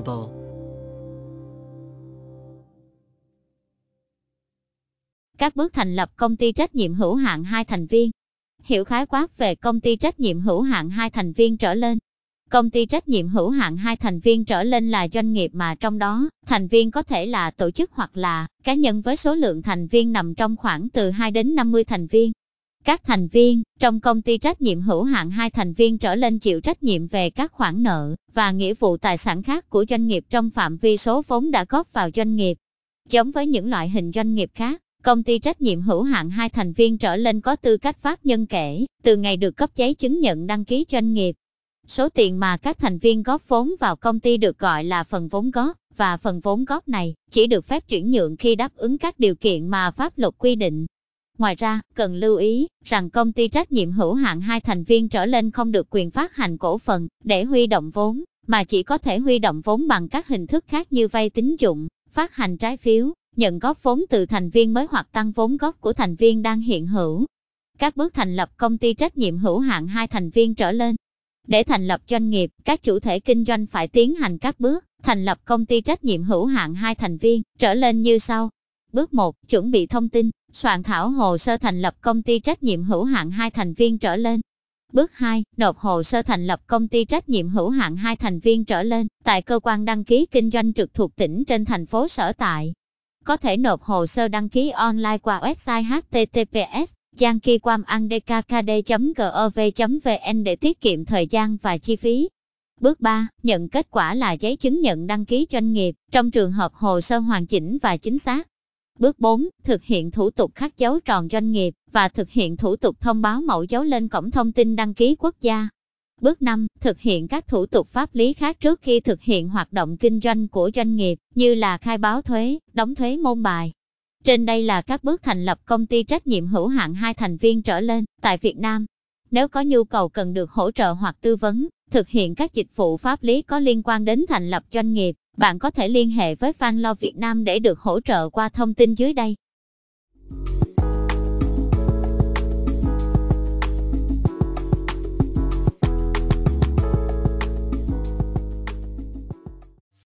possible. Các bước thành lập công ty trách nhiệm hữu hạn hai thành viên. Hiểu khái quát về công ty trách nhiệm hữu hạn hai thành viên trở lên. Công ty trách nhiệm hữu hạn hai thành viên trở lên là doanh nghiệp mà trong đó, thành viên có thể là tổ chức hoặc là cá nhân với số lượng thành viên nằm trong khoảng từ 2 đến 50 thành viên. Các thành viên trong công ty trách nhiệm hữu hạn hai thành viên trở lên chịu trách nhiệm về các khoản nợ và nghĩa vụ tài sản khác của doanh nghiệp trong phạm vi số vốn đã góp vào doanh nghiệp. Giống với những loại hình doanh nghiệp khác, công ty trách nhiệm hữu hạn hai thành viên trở lên có tư cách pháp nhân kể từ ngày được cấp giấy chứng nhận đăng ký doanh nghiệp. Số tiền mà các thành viên góp vốn vào công ty được gọi là phần vốn góp và phần vốn góp này chỉ được phép chuyển nhượng khi đáp ứng các điều kiện mà pháp luật quy định Ngoài ra, cần lưu ý rằng công ty trách nhiệm hữu hạn hai thành viên trở lên không được quyền phát hành cổ phần để huy động vốn, mà chỉ có thể huy động vốn bằng các hình thức khác như vay tín dụng, phát hành trái phiếu, nhận góp vốn từ thành viên mới hoặc tăng vốn góp của thành viên đang hiện hữu. Các bước thành lập công ty trách nhiệm hữu hạn hai thành viên trở lên. Để thành lập doanh nghiệp, các chủ thể kinh doanh phải tiến hành các bước thành lập công ty trách nhiệm hữu hạn hai thành viên trở lên như sau. Bước 1. Chuẩn bị thông tin, soạn thảo hồ sơ thành lập công ty trách nhiệm hữu hạn hai thành viên trở lên. Bước 2. Nộp hồ sơ thành lập công ty trách nhiệm hữu hạn hai thành viên trở lên tại cơ quan đăng ký kinh doanh trực thuộc tỉnh trên thành phố sở tại. Có thể nộp hồ sơ đăng ký online qua website https giangkiquamandkkd.gov.vn để tiết kiệm thời gian và chi phí. Bước 3. Nhận kết quả là giấy chứng nhận đăng ký doanh nghiệp trong trường hợp hồ sơ hoàn chỉnh và chính xác. Bước 4. Thực hiện thủ tục khắc dấu tròn doanh nghiệp và thực hiện thủ tục thông báo mẫu dấu lên cổng thông tin đăng ký quốc gia. Bước 5. Thực hiện các thủ tục pháp lý khác trước khi thực hiện hoạt động kinh doanh của doanh nghiệp, như là khai báo thuế, đóng thuế môn bài. Trên đây là các bước thành lập công ty trách nhiệm hữu hạn hai thành viên trở lên tại Việt Nam. Nếu có nhu cầu cần được hỗ trợ hoặc tư vấn, thực hiện các dịch vụ pháp lý có liên quan đến thành lập doanh nghiệp. Bạn có thể liên hệ với Fan Lo Việt Nam để được hỗ trợ qua thông tin dưới đây.